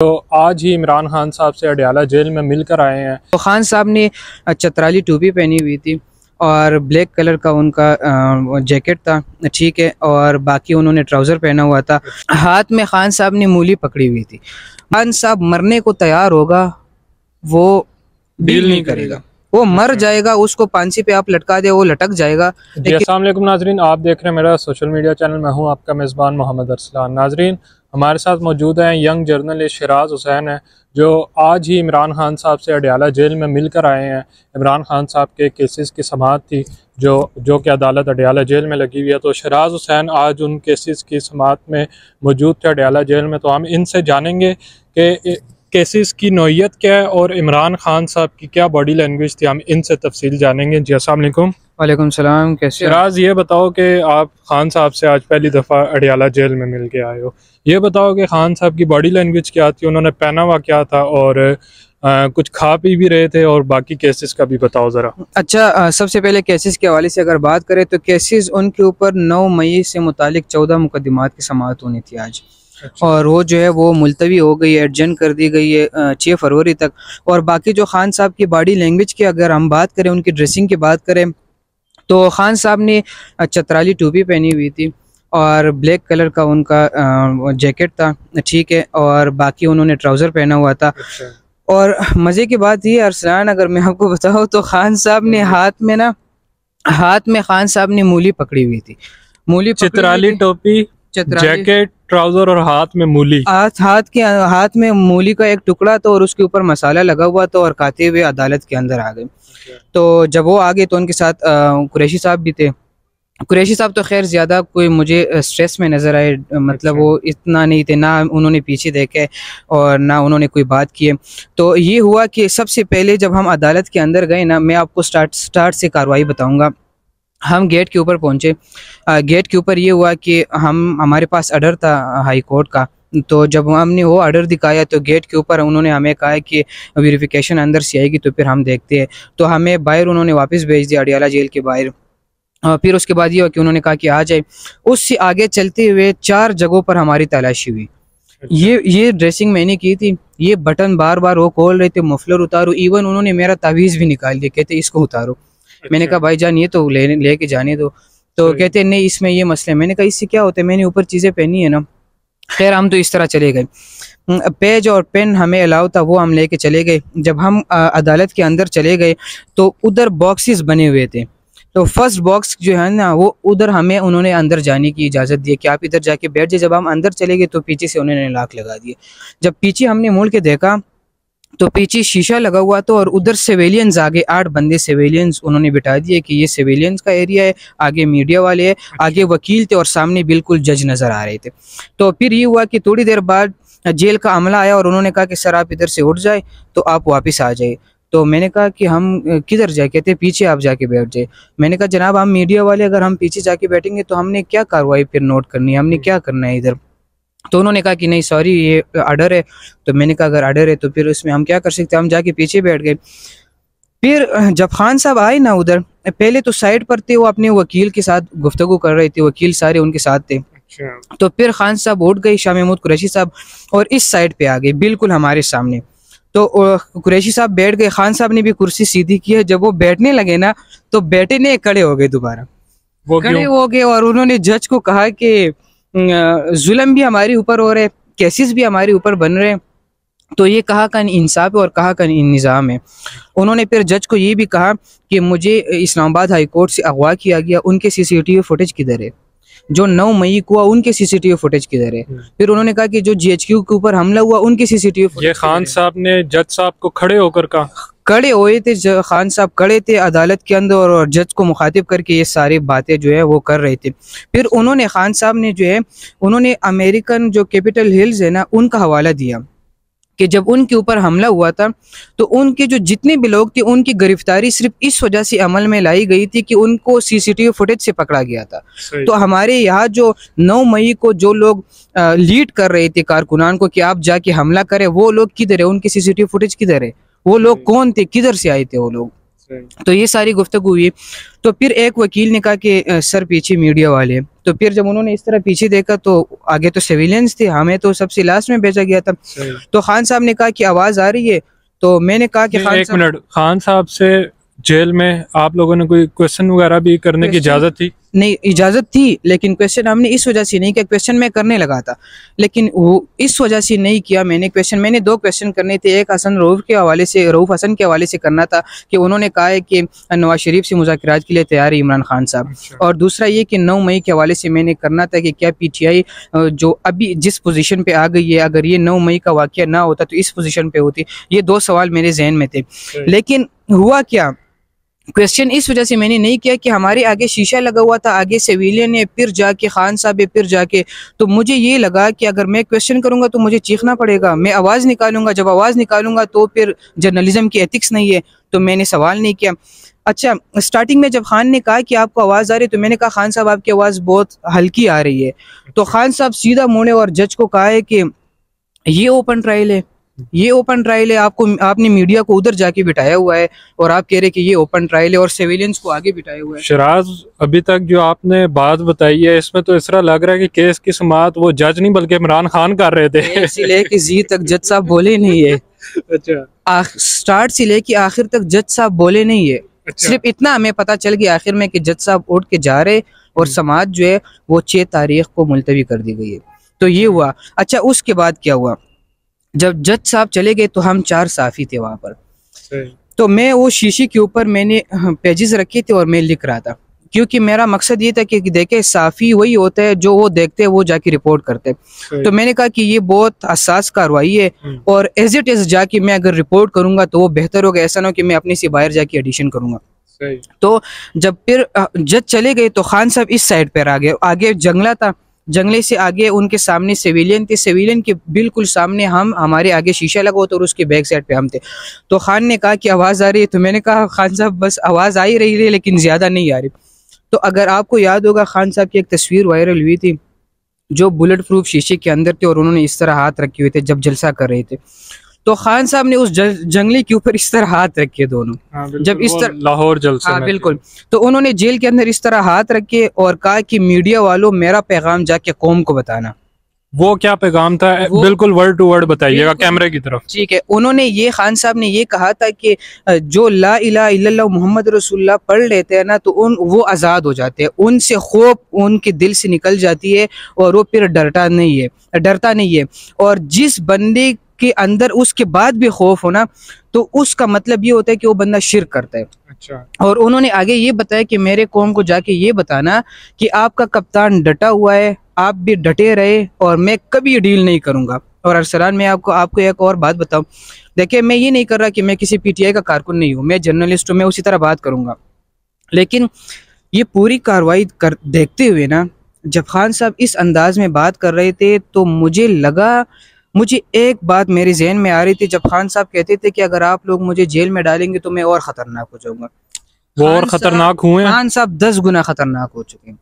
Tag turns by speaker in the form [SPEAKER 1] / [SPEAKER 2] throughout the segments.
[SPEAKER 1] तो आज ही इमरान खान साहब से अडयाला जेल में मिलकर
[SPEAKER 2] आए हैं तो खान साहब ने चतराली टोपी पहनी हुई थी और ब्लैक कलर का उनका जैकेट था ठीक है और बाकी उन्होंने ट्राउज़र पहना हुआ था हाथ में खान साहब ने मूली पकड़ी हुई थी खान साहब मरने को तैयार होगा वो डील नहीं करेगा वो मर जाएगा उसको पानसी पे आप लटका दे वो लटक जाएगा असल नाजरीन आप देख रहे हैं मेरा सोशल
[SPEAKER 1] मीडिया चैनल मैं हूँ आपका मेज़बान मोहम्मद अरसलान नाजरीन हमारे साथ मौजूद हैं यंग जर्नलिस्ट शराज हुसैन हैं जो आज ही इमरान खान साहब से अडयाला जेल में मिलकर आए हैं इमरान खान साहब के केसेस की समात थी जो जो कि अदालत अडयाला जेल में लगी हुई है तो शराज हुसैन आज उन केसेस की समात में मौजूद थे अडयाला जेल में तो हम इनसे जानेंगे कि केसेस की नोयत क्या है और इमरान खान साहब की क्या बॉडी लैंग्वेज थी हम इनसे तफसील जानेंगे जी असल वालेकुम सलाम कैसे राज ये बताओ कि आप खान साहब से आज पहली दफ़ा अडियाला जेल में मिल के आए हो ये बताओ कि खान साहब की बॉडी लैंग्वेज क्या थी उन्होंने पहना हुआ क्या था और आ, कुछ खा पी भी रहे थे और बाकी केसेस का भी बताओ
[SPEAKER 2] ज़रा अच्छा आ, सबसे पहले केसेस के हवाले से अगर बात करें तो केसेस उनके ऊपर नौ मई से मुतल चौदह मुकदमात की समात होनी थी आज अच्छा। और वो जो है वो मुलतवी हो गई है एडजन कर दी गई है छः फरवरी तक और बाकी जो खान साहब की बॉडी लैंग्वेज की अगर हम बात करें उनकी ड्रेसिंग की बात करें तो खान साहब ने चतराली टोपी पहनी हुई थी और ब्लैक कलर का उनका जैकेट था ठीक है और बाकी उन्होंने ट्राउज़र पहना हुआ था अच्छा। और मज़े की बात ये अरसलान अगर मैं आपको बताऊँ तो खान साहब ने हम्म। हाथ में ना हाथ में खान साहब ने मूली पकड़ी हुई थी मूली
[SPEAKER 1] चित्राली टोपी जैकेट ट्राउजर और हाथ में मूली
[SPEAKER 2] हाथ के हाथ में मूली का एक टुकड़ा तो और उसके ऊपर मसाला लगा हुआ तो और खाते हुए अदालत के अंदर आ गए अच्छा। तो जब वो आ गए तो उनके साथ कुरैशी साहब भी थे कुरैशी साहब तो खैर ज़्यादा कोई मुझे स्ट्रेस में नज़र आए मतलब अच्छा। वो इतना नहीं थे ना उन्होंने पीछे देखे और ना उन्होंने कोई बात की तो ये हुआ कि सबसे पहले जब हम अदालत के अंदर गए ना मैं आपको स्टार्ट स्टार्ट से कार्रवाई बताऊंगा हम गेट के ऊपर पहुंचे गेट के ऊपर ये हुआ कि हम हमारे पास ऑर्डर था हाई कोर्ट का तो जब हमने वो ऑर्डर दिखाया तो गेट के ऊपर उन्होंने हमें कहा कि वेरिफिकेशन अंदर से आएगी तो फिर हम देखते हैं तो हमें बाहर उन्होंने वापस भेज दिया अडियाला जेल के बाहर फिर उसके बाद ये हुआ कि उन्होंने कहा कि आ जाए उससे आगे चलते हुए चार जगहों पर हमारी तलाशी हुई अच्छा। ये ये ड्रेसिंग मैंने की थी ये बटन बार बार वो खोल रहे थे मफलर उतारो इवन उन्होंने मेरा तावीज़ भी निकाल दिया कहते इसको उतारो अच्छा। मैंने कहा भाई जान ये तो लेने लेके जाने दो तो कहते नहीं इसमें ये मसले मैंने कहा इससे क्या होता है मैंने ऊपर चीज़ें पहनी है ना खैर हम तो इस तरह चले गए हम्म, पेज और पेन हमें अलाउ था वो हम लेके चले गए जब हम अदालत के अंदर चले गए तो उधर बॉक्सेस बने हुए थे तो फर्स्ट बॉक्स जो है ना वो उधर हमें उन्होंने अंदर जाने की इजाज़त दी कि आप इधर जाके बैठ जाए जब हम अंदर चले गए तो पीछे से उन्होंने लाख लगा दिए जब पीछे हमने मुड़ के देखा तो पीछे शीशा लगा हुआ था और उधर सिविलियंस आगे आठ बंदे सिविलियंस उन्होंने बिठा दिए कि ये सिविलियंस का एरिया है आगे मीडिया वाले है अच्छा। आगे वकील थे और सामने बिल्कुल जज नज़र आ रहे थे तो फिर ये हुआ कि थोड़ी देर बाद जेल का अमला आया और उन्होंने कहा कि सर आप इधर से उठ जाए तो आप वापस आ जाए तो मैंने कहा कि हम किधर जाए कहते पीछे आप जाके बैठ जाए मैंने कहा जनाब हम मीडिया वाले अगर हम पीछे जाके बैठेंगे तो हमने क्या कार्रवाई फिर नोट करनी है हमने क्या करना है इधर तो उन्होंने कहा कि नहीं सॉरी ये आर्डर है तो मैंने कहा अगर आर्डर है तो फिर उसमें हम क्या कर सकते हैं हम जाके पीछे बैठ गए फिर जब खान साहब आए ना उधर पहले तो साइड पर थे वो अपने वकील के साथ गुफ्तगु कर रहे थे वकील सारे उनके साथ थे अच्छा। तो फिर खान साहब उठ गए शाह महमूद कुरैशी साहब और इस साइड पे आ गए बिल्कुल हमारे सामने तो कुरैशी साहब बैठ गए खान साहब ने भी कुर्सी सीधी की है जब वो बैठने लगे ना तो बैठे ने खड़े हो गए दोबारा खड़े हो गए और उन्होंने जज को कहा कि जुल्म भी हमारे ऊपर हो रहे केसेस भी हमारे ऊपर बन रहे तो ये कहा का इंसाफ है और कहा का निज़ाम है उन्होंने फिर जज को ये भी कहा कि मुझे इस्लामाबाद हाई कोर्ट से अगवा किया गया उनके सीसीटीवी फुटेज किधर है जो 9 मई को हुआ उनके सीसीटीवी फुटेज किधर है हम्म। फिर उन्होंने कहा कि जो जीएचक्यू के ऊपर हमला हुआ उनके सीसीटीवी
[SPEAKER 1] ये खान साहब ने जज साहब को खड़े होकर कहा
[SPEAKER 2] कड़े हुए थे खान साहब कड़े थे अदालत के अंदर और जज को मुखातिब करके ये सारी बातें जो है वो कर रहे थे फिर उन्होंने खान साहब ने जो है उन्होंने अमेरिकन जो कैपिटल हिल्स है ना उनका हवाला दिया कि जब उनके ऊपर हमला हुआ था तो उनके जो जितने भी लोग थे उनकी गिरफ्तारी सिर्फ इस वजह से अमल में लाई गई थी कि उनको सीसीटीवी फुटेज से पकड़ा गया था तो हमारे यहाँ जो 9 मई को जो लोग लीड कर रहे थे कारकुनान को कि आप जाके हमला करें वो लोग किधर है उनकी सीसीटीवी फुटेज किधर है वो लोग कौन थे किधर से आए थे वो लोग तो ये सारी गुफ्तु हुई तो फिर एक वकील ने कहा कि सर पीछे मीडिया वाले तो फिर जब उन्होंने इस तरह पीछे देखा तो आगे तो सिविलियंस थे हमें तो सबसे लास्ट में भेजा गया था तो खान साहब ने कहा कि आवाज़ आ रही है तो मैंने कहा कि खान एक मिनट
[SPEAKER 1] खान साहब से जेल में आप लोगों ने कोई क्वेश्चन वगैरह भी करने की इजाज़त थी
[SPEAKER 2] नहीं इजाज़त थी लेकिन क्वेश्चन हमने इस वजह से नहीं किया क्वेश्चन मैं करने लगा था लेकिन वो इस वजह से नहीं किया मैंने क्वेश्चन मैंने दो क्वेश्चन करने थे एक हसन रऊफ़ के हवाले से रऊफ़ हसन के हवाले से करना था कि उन्होंने कहा है कि नवाज शरीफ से मुजाकर के लिए तैयार है इमरान खान साहब अच्छा। और दूसरा ये कि नौ मई के हवाले से मैंने करना था कि क्या पी टी आई जो अभी जिस पोजिशन पर आ गई है अगर ये नौ मई का वाक़ ना होता तो इस पोजिशन पर होती ये दो सवाल मेरे जहन में थे लेकिन हुआ क्या क्वेश्चन इस वजह से मैंने नहीं किया कि हमारे आगे शीशा लगा हुआ था आगे सिविलियन है फिर जाके खान साहब है फिर जाके तो मुझे ये लगा कि अगर मैं क्वेश्चन करूंगा तो मुझे चीखना पड़ेगा मैं आवाज़ निकालूंगा जब आवाज़ निकालूंगा तो फिर जर्नलिज्म की एथिक्स नहीं है तो मैंने सवाल नहीं किया अच्छा स्टार्टिंग में जब खान ने कहा कि आपको आवाज़ आ रही है तो मैंने कहा खान साहब आपकी आवाज़ बहुत हल्की आ रही है तो खान साहब सीधा मुड़े और जज को कहा है कि ये ओपन ट्रायल है ये ओपन ट्रायल है आपको आपने मीडिया को उधर जाके बिठाया हुआ है और आप कह रहे कि ये ओपन ट्रायल है और सिविलियंस को आगे बिठाया हुआ
[SPEAKER 1] है शराज अभी तक जो आपने बात बताई है इसमें तो इस तरह लग रहा है कि केस की समात वो जज नहीं बल्कि इमरान खान कर रहे थे इसीलिए कि जी तक जज साहब
[SPEAKER 2] बोले नहीं है अच्छा स्टार्ट से लेके आखिर तक जज साहब बोले नहीं है अच्छा। सिर्फ इतना हमें पता चल गया आखिर में कि जज साहब उठ के जा रहे और हम्म। समाज जो है वो छह तारीख को मुलतवी कर दी गई है तो ये हुआ अच्छा उसके बाद क्या हुआ जब जज साहब चले गए तो हम चार साफी थे वहां पर तो मैं वो शीशे के ऊपर मैंने पेजेस हाँ, रखे थे और मैं लिख रहा था क्योंकि मेरा मकसद ये था कि देखे साफ़ी वही होता है जो वो देखते हैं वो जाके रिपोर्ट करते हैं तो मैंने कहा कि ये बहुत हसास कार्रवाई है हम्म। और एज इट इज़ जाके मैं अगर रिपोर्ट करूंगा तो वो बेहतर होगा ऐसा ना हो कि मैं अपने से बाहर जाके एडिशन करूंगा तो जब फिर जज चले गए तो खान साहब इस साइड पर आ गए आगे जंगला था जंगले से आगे उनके सामने सिविलियन थे सिविलियन के बिल्कुल सामने हम हमारे आगे शीशा लगा होता और उसके बैक साइड पे हम थे तो खान ने कहा कि आवाज़ आ रही है तो मैंने कहा खान साहब बस आवाज़ आ ही रही है लेकिन ज़्यादा नहीं आ रही तो अगर आपको याद होगा खान साहब की एक तस्वीर वायरल हुई थी जो बुलेट प्रूफ शीशे के अंदर थे और उन्होंने इस तरह हाथ रखे हुए थे जब जलसा कर रहे थे तो खान साहब ने उस जंगली के ऊपर इस तरह हाथ रखे दोनों हाँ, जब इस तरह लाहौर जलसे हाँ बिल्कुल तो उन्होंने जेल के अंदर इस तरह हाथ रखे और कहा कि मीडिया वालों मेरा पैगाम जाके कौम को बताना
[SPEAKER 1] वो क्या पैगाम था बिल्कुल वर्ड टू वर्ड बताइएगा कैमरे की
[SPEAKER 2] तरफ ठीक है उन्होंने ये खान साहब ने ये कहा था कि जो ला इला मोहम्मद रसुल्ला पढ़ लेते हैं ना तो उन वो आज़ाद हो जाते हैं उनसे खोफ उनके दिल से निकल जाती है और वो फिर डरता नहीं है डरता नहीं है और जिस बंदे के अंदर उसके बाद भी खौफ होना तो उसका मतलब ये होता है कि वो बंदा शिर करता है अच्छा और उन्होंने आगे ये बताया कि मेरे कौम को जाके ये बताना कि आपका कप्तान डटा हुआ है आप भी डटे रहे और मैं कभी डील नहीं करूँगा और अरसलान मैं आपको आपको एक और बात बताऊँ देखिए मैं ये नहीं कर रहा कि मैं किसी पीटीआई का कारकुन नहीं हूँ मैं जर्नलिस्ट हूँ मैं उसी तरह बात करूँगा लेकिन ये पूरी कार्रवाई कर देखते हुए ना जब खान साहब इस अंदाज में बात कर रहे थे तो मुझे लगा मुझे एक बात मेरे जहन में आ रही थी जब खान साहब कहते थे कि अगर आप लोग मुझे जेल में डालेंगे तो मैं और खतरनाक हो जाऊंगा वो और खतरनाक हुए खान साहब दस गुना खतरनाक हो चुके हैं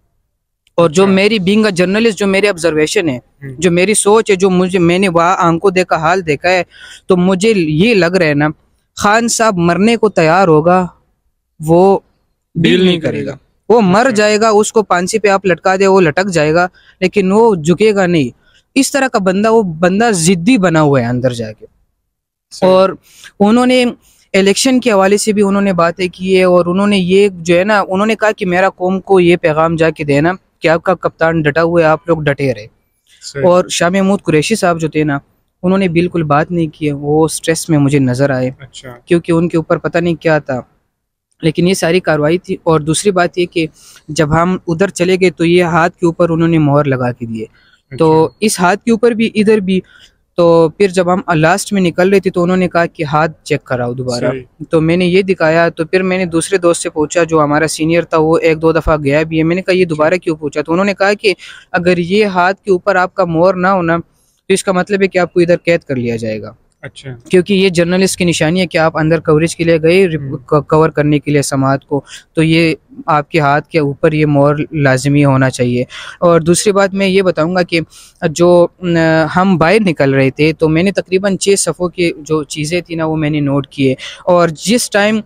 [SPEAKER 2] और जो अच्छा। मेरी बींग जर्नलिस्ट जो मेरे ऑब्जर्वेशन है हम्म। जो मेरी सोच है जो मुझे मैंने वहा आंखों देखा हाल देखा है तो मुझे ये लग रहा है ना खान साहब मरने को तैयार होगा वो डील नहीं करेगा वो मर अच्छा। जाएगा उसको पांसी पे आप लटका दे वो लटक जाएगा लेकिन वो झुकेगा नहीं इस तरह का बंदा वो बंदा जिद्दी बना हुआ है अंदर जाके और उन्होंने इलेक्शन के हवाले से भी उन्होंने बातें की है और उन्होंने ये जो है ना उन्होंने कहा कि मेरा कौम को ये पैगाम जाके देना कि आपका कप्तान डटा हुआ है आप लोग डटे रहे और शाह महमूद कुरैशी साहब जो थे ना उन्होंने बिल्कुल बात नहीं की वो स्ट्रेस में मुझे नज़र आए अच्छा। क्योंकि उनके ऊपर पता नहीं क्या था लेकिन ये सारी कार्रवाई थी और दूसरी बात ये कि जब हम उधर चले गए तो ये हाथ के ऊपर उन्होंने मोहर लगा के दिए तो अच्छा। इस हाथ के ऊपर भी इधर भी तो फिर जब हम लास्ट में निकल रहे थे तो उन्होंने कहा कि हाथ चेक कराओ दोबारा तो मैंने ये दिखाया तो फिर मैंने दूसरे दोस्त से पूछा जो हमारा सीनियर था वो एक दो दफ़ा गया भी है मैंने कहा ये दोबारा क्यों पूछा तो उन्होंने कहा कि अगर ये हाथ के ऊपर आपका मोर ना होना तो इसका मतलब है कि आपको इधर कैद कर लिया जाएगा अच्छा क्योंकि ये जर्नलिस्ट की निशानी है कि आप अंदर कवरेज के लिए गए कवर हम्म। करने के लिए समाज को तो ये आपके हाथ के ऊपर ये मोर लाजमी होना चाहिए और दूसरी बात मैं ये बताऊंगा कि जो हम बाहर निकल रहे थे तो मैंने तकरीबन छः सफ़ों की जो चीज़ें थी ना वो मैंने नोट किए और जिस टाइम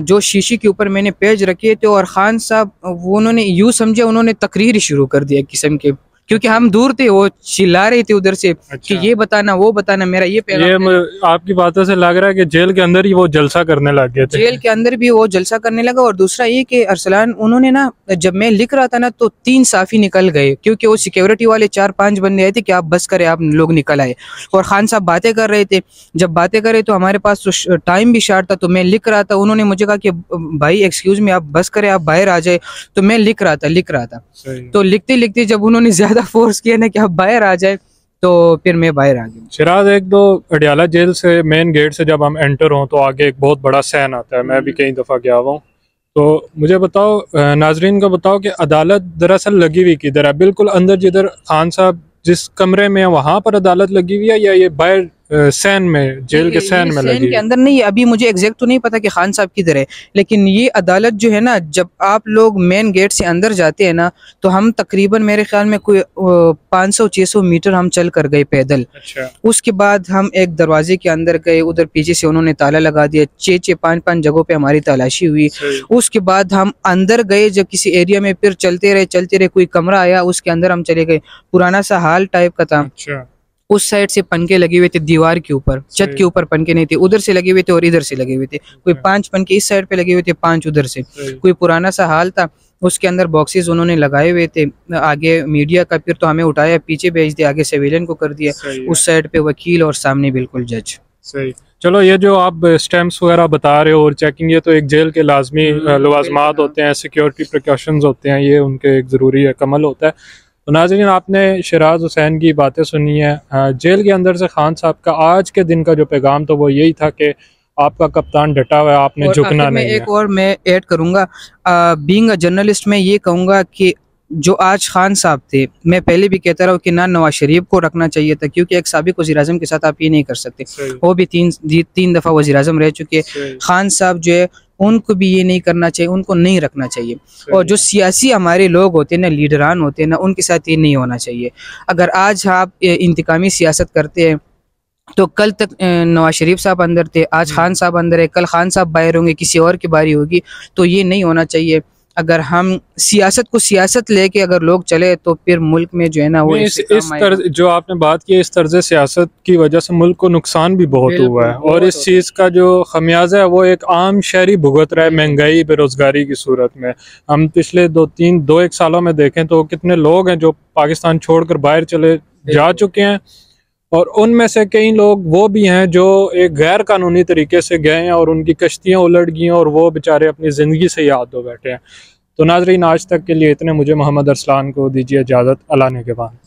[SPEAKER 2] जो शीशी के ऊपर मैंने पेज रखे थे और ख़ान साहब उन्होंने यूँ समझे उन्होंने तकरीर शुरू कर दिया किस्म के क्योंकि हम दूर थे वो चिल्ला रहे थे उधर से अच्छा। कि ये बताना वो बताना मेरा ये ये
[SPEAKER 1] आपकी बातों से लग रहा है कि जेल के अंदर ही वो जलसा करने लग गए जेल
[SPEAKER 2] के अंदर भी वो जलसा करने लगा और दूसरा ये कि अरसलान उन्होंने ना जब मैं लिख रहा था ना तो तीन साफी निकल गए क्योंकि वो सिक्योरिटी वाले चार पांच बंदे आए थे कि आप बस करे आप लोग निकल आए और खान साहब बातें कर रहे थे जब बातें करे तो हमारे पास तो टाइम भी शार्ट था तो मैं लिख रहा था उन्होंने मुझे कहा कि भाई एक्सक्यूज में आप बस करे आप बाहर आ जाए तो मैं लिख रहा था लिख रहा था तो लिखते लिखते जब उन्होंने ज्यादा फोर्स किया ना कि आप बाहर आ जाए तो फिर मैं बाहर आ गया
[SPEAKER 1] शराज एक दो अडियाला जेल से मेन गेट से जब हम एंटर हों तो आगे एक बहुत बड़ा सहन आता है मैं भी हम्म। कई दफ़ा गया हुआ हूँ तो मुझे बताओ नाजरीन को बताओ कि अदालत दरअसल लगी हुई किधर है बिल्कुल अंदर जिधर खान साहब जिस कमरे में है वहाँ पर अदालत लगी हुई है या ये बाहर सैन में जेल के सैन में लगी के अंदर
[SPEAKER 2] नहीं अभी मुझे एग्जैक्ट तो नहीं पता कि खान साहब किधर है लेकिन ये अदालत जो है ना जब आप लोग मेन गेट से अंदर जाते हैं ना तो हम तकरीबन मेरे ख्याल में कोई पाँच सौ सौ मीटर हम चल कर गए पैदल अच्छा। उसके बाद हम एक दरवाजे के अंदर गए उधर पीछे से उन्होंने ताला लगा दिया छे छे पाँच पाँच जगहों पर हमारी तलाशी हुई उसके बाद हम अंदर गए जब किसी एरिया में फिर चलते रहे चलते रहे कोई कमरा आया उसके अंदर हम चले गए पुराना सा हाल टाइप का था अच्छा। उस साइड से पंखे लगे हुए थे दीवार के ऊपर छत के ऊपर पंखे नहीं थे उधर से लगे हुए थे और इधर से लगे हुए थे कोई पांच पंखे इस साइड पे लगे हुए थे पांच उधर से कोई पुराना सा हाल था उसके अंदर बॉक्सेस उन्होंने लगाए हुए थे आगे मीडिया का फिर तो हमें उठाया पीछे भेज दिया आगे सिविलियन को कर दिया उस साइड पे वकील और सामने बिल्कुल जज
[SPEAKER 1] सही चलो ये जो आप स्टैम्प्स वगैरह बता रहे हो और चेकिंग ये तो एक जेल के लाजमी हम्म, लवाजमात हाँ। होते हैं सिक्योरिटी प्रिकॉशंस होते हैं ये उनके एक ज़रूरी कमल होता है तो नाजरीन आपने शराज हुसैन की बातें सुनी है जेल के अंदर से खान साहब का आज के दिन का जो
[SPEAKER 2] पैगाम तो वो यही था कि आपका कप्तान डटा हुआ है आपने झुकना नहीं एक एक और मैं ऐड करूंगा बीइंग अ जर्नलिस्ट मैं ये कहूंगा कि जो आज खान साहब थे मैं पहले भी कहता रहा हूँ कि ना नवाज शरीफ को रखना चाहिए था क्योंकि एक सबक वजी अजम के साथ आप ये नहीं कर सकते वो भी तीन तीन दफ़ा वजी अजम रह चुके खान साहब जो है उनको भी ये नहीं करना चाहिए उनको नहीं रखना चाहिए और जो सियासी हमारे लोग होते हैं ना लीडरान होते हैं ना उनके साथ ये नहीं होना चाहिए अगर आज आप इंतकामी सियासत करते हैं तो कल तक नवाज शरीफ साहब अंदर थे आज हम्म। खान साहब अंदर है कल खान साहब बाहर होंगे किसी और की बारी होगी तो ये नहीं होना चाहिए अगर हम सियासत को सियासत लेके अगर लोग चले तो फिर मुल्क में जो है ना वो इस, इस तर्ज
[SPEAKER 1] जो आपने बात की इस तर्ज सियासत की वजह से मुल्क को नुकसान भी बहुत हुआ है और इस चीज़ का जो खमियाजा है वो एक आम शहरी भुगत रहा है महंगाई बेरोज़गारी की सूरत में हम पिछले दो तीन दो एक सालों में देखें तो कितने लोग हैं जो पाकिस्तान छोड़कर बाहर चले जा चुके हैं और उनमें से कई लोग वो भी हैं जो एक गैर कानूनी तरीके से गए हैं और उनकी कश्तियाँ उलट गई हैं और वो बेचारे अपनी ज़िंदगी से याद हो बैठे हैं तो नाजरीन आज तक के लिए इतने मुझे मोहम्मद अरसलान को दीजिए इजाज़त अला के बाद